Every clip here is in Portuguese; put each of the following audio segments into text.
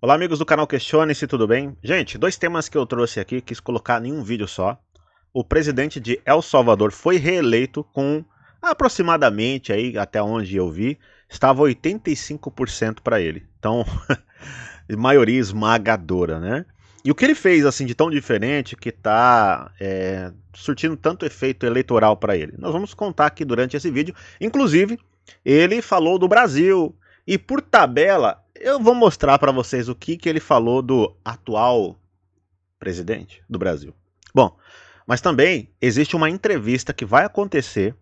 Olá, amigos do canal Questione-se, tudo bem? Gente, dois temas que eu trouxe aqui, quis colocar em um vídeo só. O presidente de El Salvador foi reeleito com aproximadamente, aí, até onde eu vi, estava 85% para ele. Então, maioria esmagadora, né? E o que ele fez, assim, de tão diferente que está é, surtindo tanto efeito eleitoral para ele? Nós vamos contar aqui durante esse vídeo. Inclusive, ele falou do Brasil, e por tabela, eu vou mostrar para vocês o que, que ele falou do atual presidente do Brasil. Bom, mas também existe uma entrevista que vai acontecer,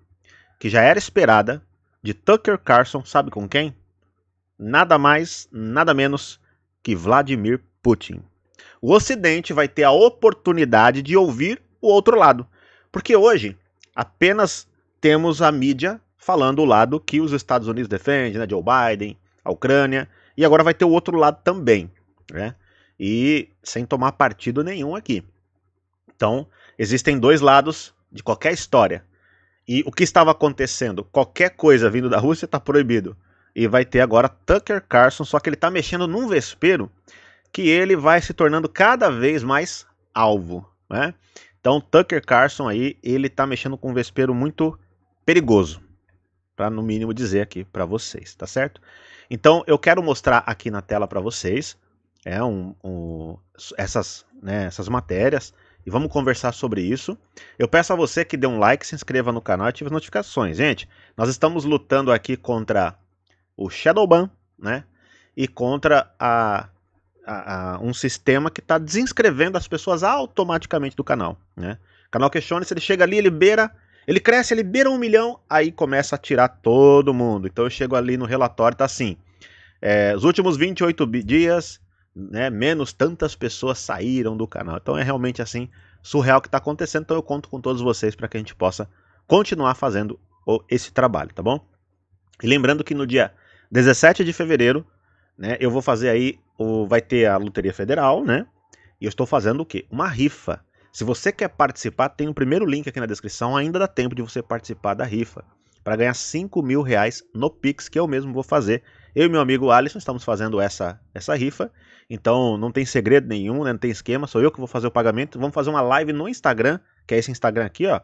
que já era esperada, de Tucker Carlson, sabe com quem? Nada mais, nada menos que Vladimir Putin. O Ocidente vai ter a oportunidade de ouvir o outro lado, porque hoje apenas temos a mídia falando o lado que os Estados Unidos defendem, né? Joe Biden, a Ucrânia, e agora vai ter o outro lado também, né? E sem tomar partido nenhum aqui. Então, existem dois lados de qualquer história. E o que estava acontecendo? Qualquer coisa vindo da Rússia está proibido. E vai ter agora Tucker Carlson, só que ele está mexendo num vespeiro que ele vai se tornando cada vez mais alvo, né? Então, Tucker Carlson aí, ele está mexendo com um vespeiro muito perigoso, para no mínimo dizer aqui para vocês, tá certo? Então eu quero mostrar aqui na tela para vocês é, um, um, essas, né, essas matérias e vamos conversar sobre isso. Eu peço a você que dê um like, se inscreva no canal e ative as notificações. Gente, nós estamos lutando aqui contra o Shadowban né, e contra a, a, a um sistema que está desinscrevendo as pessoas automaticamente do canal. Né? O canal Questione, se ele chega ali, ele beira ele cresce, ele beira um milhão, aí começa a tirar todo mundo. Então eu chego ali no relatório, tá assim. É, os últimos 28 dias, né, menos tantas pessoas saíram do canal. Então é realmente assim, surreal o que está acontecendo. Então eu conto com todos vocês para que a gente possa continuar fazendo esse trabalho, tá bom? E lembrando que no dia 17 de fevereiro, né, eu vou fazer aí, o, vai ter a Loteria Federal, né? E eu estou fazendo o quê? Uma rifa se você quer participar, tem o um primeiro link aqui na descrição. Ainda dá tempo de você participar da rifa para ganhar 5 mil reais no Pix, que eu mesmo vou fazer. Eu e meu amigo Alisson estamos fazendo essa, essa rifa. Então não tem segredo nenhum, né? não tem esquema. Sou eu que vou fazer o pagamento. Vamos fazer uma live no Instagram, que é esse Instagram aqui, ó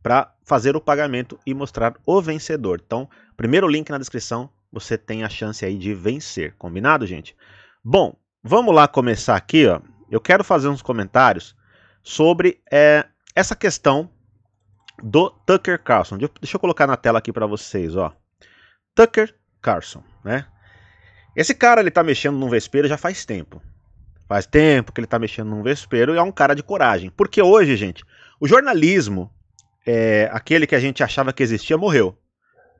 para fazer o pagamento e mostrar o vencedor. Então, primeiro link na descrição, você tem a chance aí de vencer, combinado, gente? Bom, vamos lá começar aqui, ó. Eu quero fazer uns comentários sobre é, essa questão do Tucker Carlson. Deixa eu colocar na tela aqui para vocês, ó. Tucker Carlson, né? Esse cara ele tá mexendo num vespeiro já faz tempo. Faz tempo que ele tá mexendo num vespeiro e é um cara de coragem. Porque hoje, gente, o jornalismo, é, aquele que a gente achava que existia, morreu.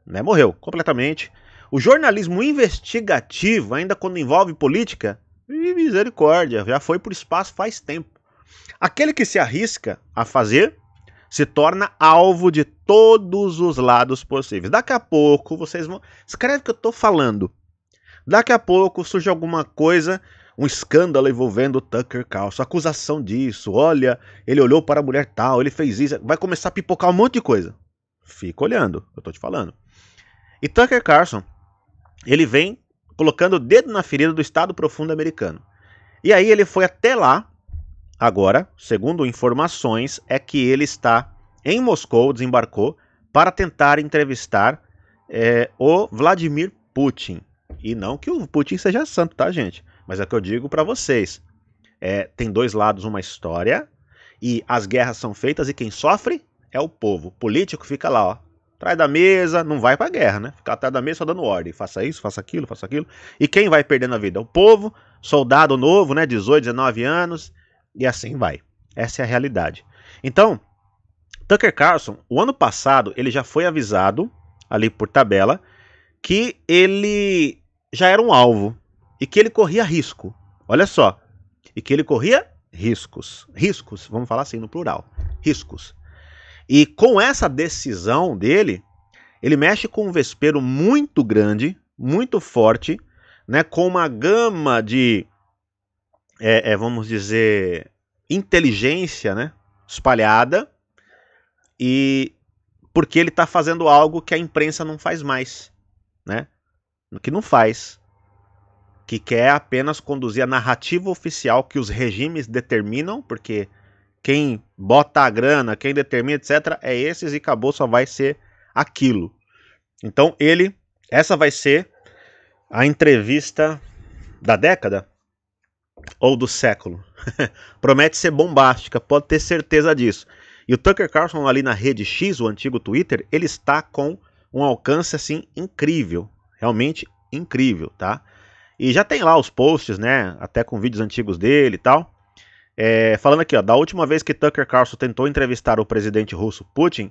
Né? Morreu completamente. O jornalismo investigativo, ainda quando envolve política, misericórdia, já foi por espaço faz tempo. Aquele que se arrisca a fazer se torna alvo de todos os lados possíveis. Daqui a pouco vocês vão. Escreve o que eu estou falando. Daqui a pouco surge alguma coisa, um escândalo envolvendo o Tucker Carlson, acusação disso. Olha, ele olhou para a mulher tal, ele fez isso. Vai começar a pipocar um monte de coisa. Fica olhando, eu estou te falando. E Tucker Carlson, ele vem colocando o dedo na ferida do Estado profundo americano. E aí ele foi até lá Agora, segundo informações, é que ele está em Moscou, desembarcou, para tentar entrevistar é, o Vladimir Putin. E não que o Putin seja santo, tá, gente? Mas é o que eu digo para vocês. É, tem dois lados uma história, e as guerras são feitas e quem sofre é o povo. O político fica lá, ó, atrás da mesa, não vai pra guerra, né? Ficar atrás da mesa só dando ordem, faça isso, faça aquilo, faça aquilo. E quem vai perdendo a vida? O povo, soldado novo, né, 18, 19 anos, e assim vai. Essa é a realidade. Então, Tucker Carlson, o ano passado, ele já foi avisado, ali por tabela, que ele já era um alvo e que ele corria risco. Olha só. E que ele corria riscos. Riscos, vamos falar assim no plural. Riscos. E com essa decisão dele, ele mexe com um vespeiro muito grande, muito forte, né, com uma gama de é, é, vamos dizer, inteligência né, espalhada e porque ele está fazendo algo que a imprensa não faz mais, né? Que não faz, que quer apenas conduzir a narrativa oficial que os regimes determinam, porque quem bota a grana, quem determina, etc, é esses e acabou, só vai ser aquilo. Então ele, essa vai ser a entrevista da década, ou do século. Promete ser bombástica, pode ter certeza disso. E o Tucker Carlson ali na rede X, o antigo Twitter, ele está com um alcance assim incrível, realmente incrível, tá? E já tem lá os posts, né? Até com vídeos antigos dele e tal. É, falando aqui, ó, da última vez que Tucker Carlson tentou entrevistar o presidente russo Putin,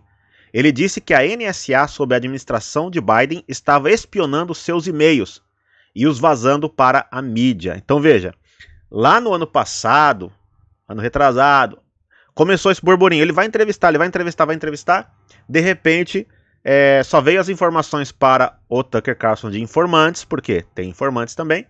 ele disse que a NSA, sob a administração de Biden, estava espionando seus e-mails e os vazando para a mídia. Então veja, Lá no ano passado, ano retrasado, começou esse burburinho. Ele vai entrevistar, ele vai entrevistar, vai entrevistar. De repente, é, só veio as informações para o Tucker Carlson de informantes, porque tem informantes também,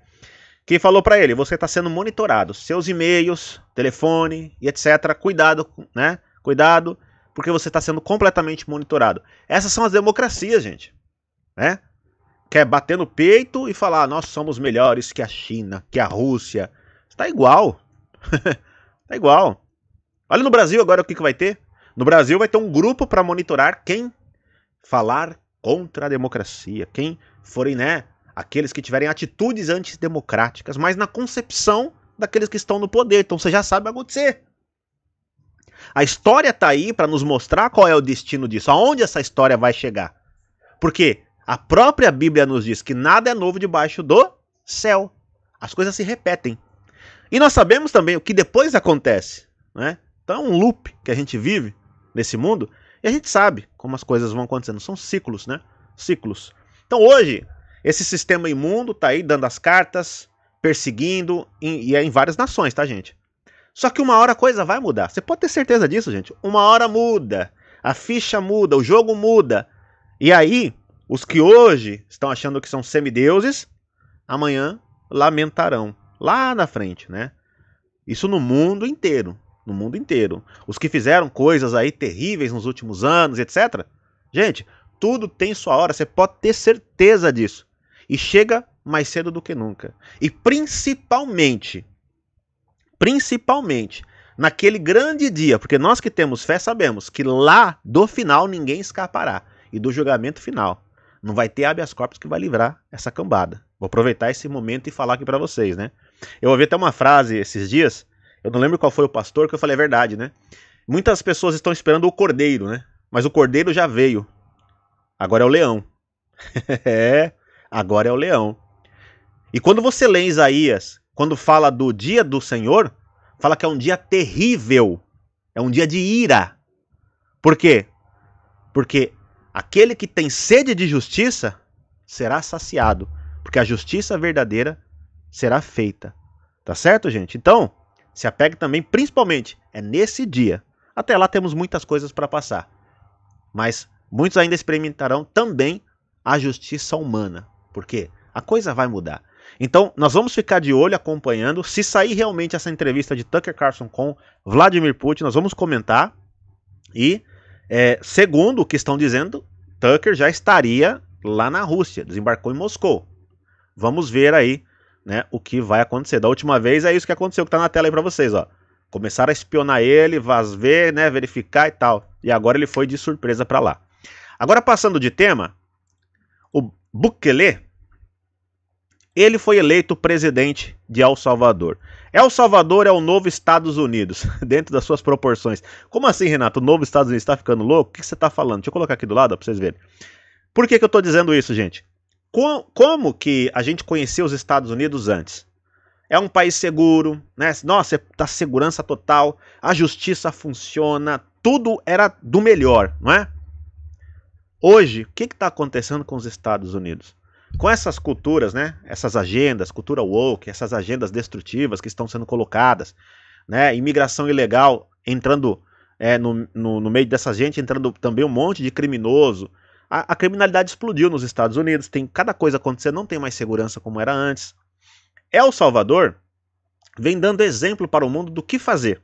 que falou para ele: você está sendo monitorado, seus e-mails, telefone e etc. Cuidado, né? Cuidado, porque você está sendo completamente monitorado. Essas são as democracias, gente, né? Quer é bater no peito e falar: nós somos melhores que a China, que a Rússia, Tá igual. tá igual. Olha no Brasil agora o que, que vai ter. No Brasil vai ter um grupo para monitorar quem falar contra a democracia, quem forem, né, aqueles que tiverem atitudes antidemocráticas, mas na concepção daqueles que estão no poder. Então você já sabe o que vai acontecer. A história tá aí para nos mostrar qual é o destino disso, aonde essa história vai chegar. Porque a própria Bíblia nos diz que nada é novo debaixo do céu. As coisas se repetem. E nós sabemos também o que depois acontece. Né? Então é um loop que a gente vive nesse mundo e a gente sabe como as coisas vão acontecendo. São ciclos, né? Ciclos. Então hoje, esse sistema imundo está aí dando as cartas, perseguindo, e é em várias nações, tá, gente? Só que uma hora a coisa vai mudar. Você pode ter certeza disso, gente. Uma hora muda. A ficha muda, o jogo muda. E aí, os que hoje estão achando que são semideuses, amanhã lamentarão. Lá na frente, né? Isso no mundo inteiro. No mundo inteiro. Os que fizeram coisas aí terríveis nos últimos anos, etc. Gente, tudo tem sua hora, você pode ter certeza disso. E chega mais cedo do que nunca. E principalmente, principalmente naquele grande dia, porque nós que temos fé sabemos que lá do final ninguém escapará e do julgamento final. Não vai ter habeas corpus que vai livrar essa cambada. Vou aproveitar esse momento e falar aqui para vocês, né? Eu ouvi até uma frase esses dias, eu não lembro qual foi o pastor, que eu falei é verdade, né? Muitas pessoas estão esperando o cordeiro, né? Mas o cordeiro já veio. Agora é o leão. é, agora é o leão. E quando você lê em Isaías, quando fala do dia do Senhor, fala que é um dia terrível. É um dia de ira. Por quê? Porque aquele que tem sede de justiça será saciado, porque a justiça verdadeira será feita. Tá certo, gente? Então, se apegue também, principalmente, é nesse dia. Até lá temos muitas coisas para passar. Mas muitos ainda experimentarão também a justiça humana. Porque a coisa vai mudar. Então, nós vamos ficar de olho acompanhando. Se sair realmente essa entrevista de Tucker Carlson com Vladimir Putin, nós vamos comentar. E, é, segundo o que estão dizendo, Tucker já estaria lá na Rússia, desembarcou em Moscou. Vamos ver aí né, o que vai acontecer. Da última vez é isso que aconteceu que tá na tela aí para vocês, ó. Começaram a espionar ele, vaz ver, né, verificar e tal. E agora ele foi de surpresa para lá. Agora passando de tema, o Bukele, ele foi eleito presidente de El Salvador. El Salvador é o novo Estados Unidos, dentro das suas proporções. Como assim, Renato? O novo Estados Unidos está ficando louco? O que você está falando? Deixa eu colocar aqui do lado para vocês verem. Por que, que eu estou dizendo isso, gente? como que a gente conheceu os Estados Unidos antes? É um país seguro, né? Nossa, é tá da segurança total, a justiça funciona, tudo era do melhor, não é? Hoje, o que está acontecendo com os Estados Unidos? Com essas culturas, né? Essas agendas, cultura woke, essas agendas destrutivas que estão sendo colocadas, né? Imigração ilegal entrando é, no, no, no meio dessa gente, entrando também um monte de criminoso, a, a criminalidade explodiu nos Estados Unidos, tem cada coisa acontecendo, não tem mais segurança como era antes. El Salvador vem dando exemplo para o mundo do que fazer.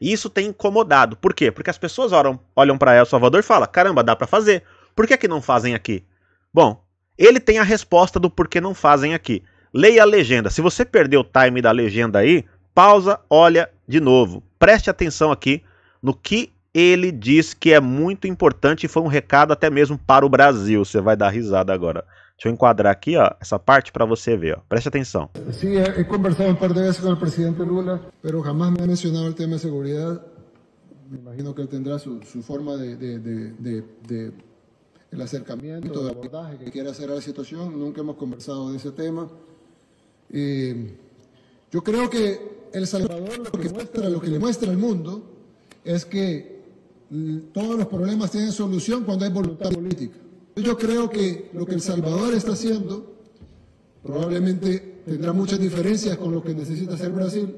E isso tem incomodado. Por quê? Porque as pessoas olham, olham para El Salvador e falam: caramba, dá para fazer. Por que, que não fazem aqui? Bom, ele tem a resposta do porquê não fazem aqui. Leia a legenda. Se você perdeu o time da legenda aí, pausa, olha de novo. Preste atenção aqui no que ele diz que é muito importante e foi um recado até mesmo para o Brasil. Você vai dar risada agora. Deixa eu enquadrar aqui ó, essa parte para você ver. Ó. Preste atenção. Sim, he conversado um par de vezes com o presidente Lula, mas jamais me ha mencionado o tema de segurança. Me imagino que ele terá sua, forma de, de, de, de el acercamento, de abordagem que quer hacer a situação. Nunca hemos conversado desse tema. Eu eh, acho creo que El Salvador lo que muestra, lo que le muestra al mundo es que Eh, todos los problemas tienen solución cuando hay voluntad política. Yo creo que lo que El Salvador está haciendo probablemente tendrá muchas diferencias con lo que necesita hacer Brasil,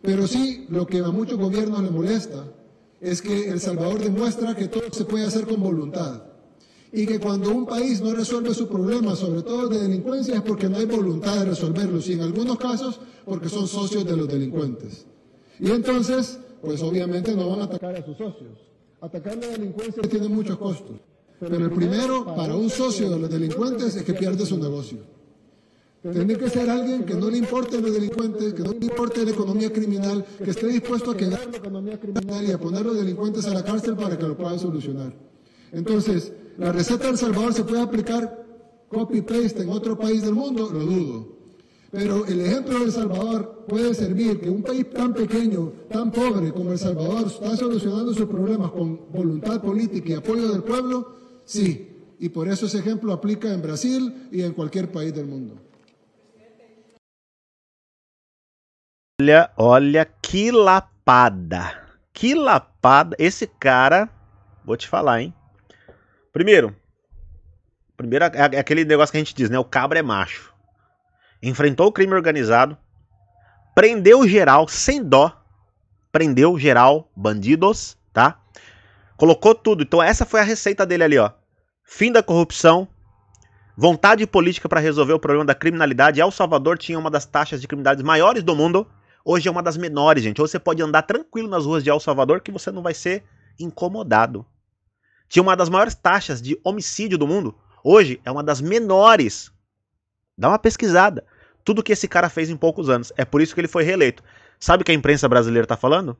pero sí lo que a muchos gobiernos le molesta es que El Salvador demuestra que todo se puede hacer con voluntad y que cuando un país no resuelve su problema, sobre todo de delincuencia, es porque no hay voluntad de resolverlo. y en algunos casos porque son socios de los delincuentes. Y entonces, pues obviamente no van a atacar a sus socios. Atacar la delincuencia este tiene muchos costos, pero el primero para un socio de los delincuentes es que pierde su negocio. Tiene que ser alguien que no le importe los delincuentes, que no le importe la economía criminal, que esté dispuesto a quedar la economía criminal y a poner a los delincuentes a la cárcel para que lo puedan solucionar. Entonces, la receta del Salvador se puede aplicar copy-paste en otro país del mundo, lo dudo. Pero el ejemplo de El Salvador puede servir que un país tan pequeño, tan pobre como El Salvador está solucionando sus problemas con voluntad política y apoyo del pueblo, sí. Y por eso ese ejemplo aplica en Brasil y en cualquier país del mundo. Olha, olha que lapada. Que lapada. Esse cara, vou te falar, hein? Primeiro, primeiro é aquele negócio que a gente diz, né? O cabra é macho enfrentou o crime organizado, prendeu geral sem dó, prendeu geral, bandidos, tá? Colocou tudo. Então essa foi a receita dele ali, ó. Fim da corrupção, vontade política para resolver o problema da criminalidade. El Salvador tinha uma das taxas de criminalidade maiores do mundo. Hoje é uma das menores, gente. você pode andar tranquilo nas ruas de El Salvador que você não vai ser incomodado. Tinha uma das maiores taxas de homicídio do mundo. Hoje é uma das menores Dá uma pesquisada. Tudo que esse cara fez em poucos anos. É por isso que ele foi reeleito. Sabe o que a imprensa brasileira está falando?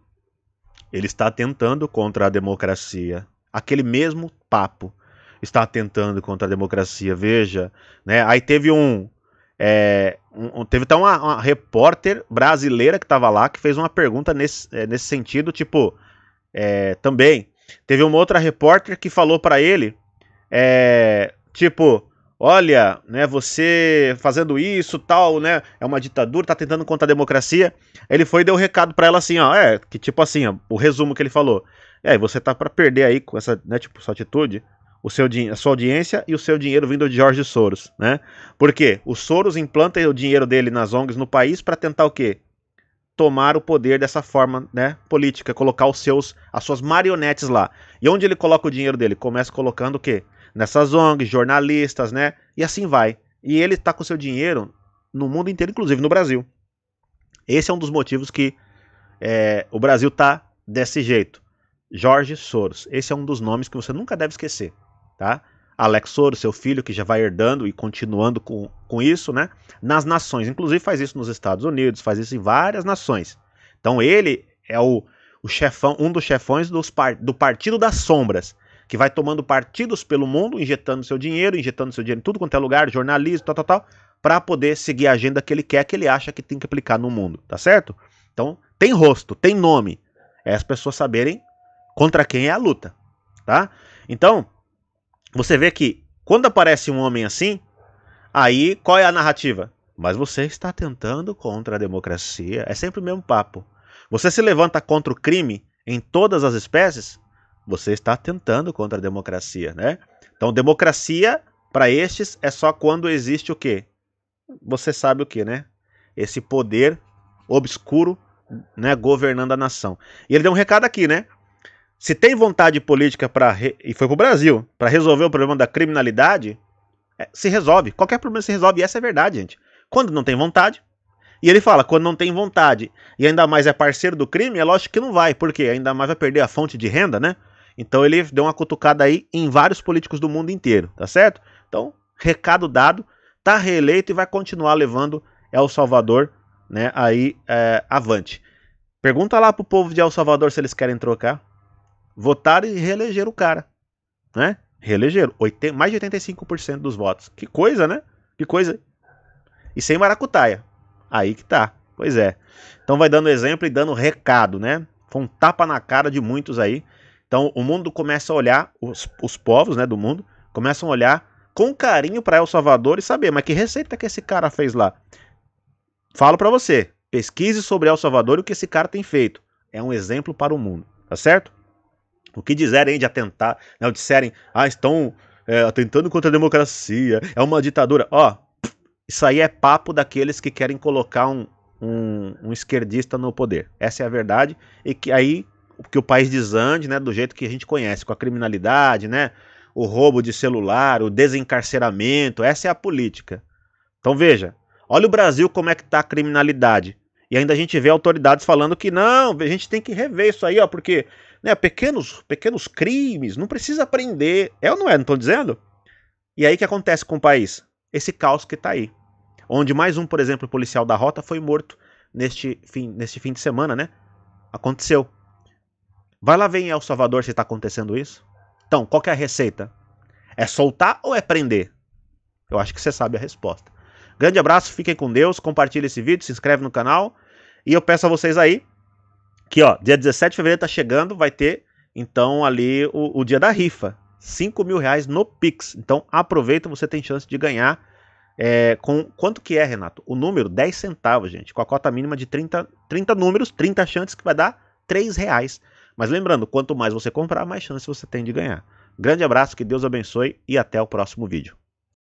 Ele está atentando contra a democracia. Aquele mesmo papo. Está atentando contra a democracia. Veja. Né? Aí teve um, é, um, teve até uma, uma, repórter brasileira que estava lá que fez uma pergunta nesse, é, nesse sentido, tipo, é, também. Teve uma outra repórter que falou para ele, é, tipo, olha, né, você fazendo isso, tal, né, é uma ditadura, tá tentando contra a democracia. Ele foi e deu o um recado para ela assim, ó, é, que tipo assim, ó, o resumo que ele falou. É, você tá para perder aí com essa, né, tipo, sua atitude, o seu a sua audiência e o seu dinheiro vindo de Jorge Soros, né? Porque o Soros implanta o dinheiro dele nas ONGs no país para tentar o quê? tomar o poder dessa forma, né, política, colocar os seus as suas marionetes lá. E onde ele coloca o dinheiro dele? Começa colocando o quê? nessas ONGs, jornalistas, né? E assim vai. E ele está com seu dinheiro no mundo inteiro, inclusive no Brasil. Esse é um dos motivos que é, o Brasil tá desse jeito. Jorge Soros. Esse é um dos nomes que você nunca deve esquecer, tá? Alex Soros, seu filho, que já vai herdando e continuando com, com isso, né? Nas nações. Inclusive faz isso nos Estados Unidos, faz isso em várias nações. Então ele é o, o chefão, um dos chefões dos par, do Partido das Sombras que vai tomando partidos pelo mundo, injetando seu dinheiro, injetando seu dinheiro em tudo quanto é lugar, jornalismo, tal, tal, tal, para poder seguir a agenda que ele quer, que ele acha que tem que aplicar no mundo, tá certo? Então, tem rosto, tem nome. É as pessoas saberem contra quem é a luta, tá? Então, você vê que quando aparece um homem assim, aí qual é a narrativa? Mas você está tentando contra a democracia. É sempre o mesmo papo. Você se levanta contra o crime em todas as espécies? Você está tentando contra a democracia, né? Então, democracia para estes é só quando existe o quê? Você sabe o quê, né? Esse poder obscuro, né, governando a nação. E ele deu um recado aqui, né? Se tem vontade política para re... e foi para o Brasil para resolver o problema da criminalidade, é, se resolve. Qualquer problema se resolve. E essa é a verdade, gente. Quando não tem vontade. E ele fala, quando não tem vontade e ainda mais é parceiro do crime, é lógico que não vai, porque ainda mais vai perder a fonte de renda, né? Então ele deu uma cutucada aí em vários políticos do mundo inteiro, tá certo? Então, recado dado, tá reeleito e vai continuar levando El Salvador, né, aí é, avante. Pergunta lá pro povo de El Salvador se eles querem trocar. Votaram e reelegeram o cara, né? Reelegeram, Oite mais de 85% dos votos. Que coisa, né? Que coisa. E sem maracutaia. Aí que tá. Pois é. Então vai dando exemplo e dando recado, né? Foi um tapa na cara de muitos aí então o mundo começa a olhar, os, os povos né, do mundo começam a olhar com carinho para El Salvador e saber, mas que receita que esse cara fez lá? Falo para você, pesquise sobre El Salvador e o que esse cara tem feito. É um exemplo para o mundo, tá certo? O que disserem de atentar, né, disserem, ah, estão é, atentando contra a democracia, é uma ditadura. Ó, isso aí é papo daqueles que querem colocar um, um, um esquerdista no poder. Essa é a verdade. E que aí que o país desande, né, do jeito que a gente conhece, com a criminalidade, né, o roubo de celular, o desencarceramento, essa é a política. Então veja, olha o Brasil como é que está a criminalidade. E ainda a gente vê autoridades falando que não, a gente tem que rever isso aí, ó, porque né, pequenos, pequenos crimes, não precisa prender. É ou não é? Não estou dizendo? E aí o que acontece com o país? Esse caos que está aí. Onde mais um, por exemplo, policial da rota foi morto neste fim, neste fim de semana, né? Aconteceu. Vai lá ver em El Salvador se está acontecendo isso. Então, qual é a receita? É soltar ou é prender? Eu acho que você sabe a resposta. Grande abraço, fiquem com Deus, compartilhe esse vídeo, se inscreve no canal. E eu peço a vocês aí que, ó, dia 17 de fevereiro tá chegando, vai ter, então, ali o, o dia da rifa. 5 mil reais no Pix. Então, aproveita, você tem chance de ganhar. É, com quanto que é, Renato? O número, 10 centavos, gente. Com a cota mínima de 30, 30 números, 30 chances que vai dar 3 reais. Mas lembrando, quanto mais você comprar, mais chance você tem de ganhar. Grande abraço, que Deus abençoe e até o próximo vídeo.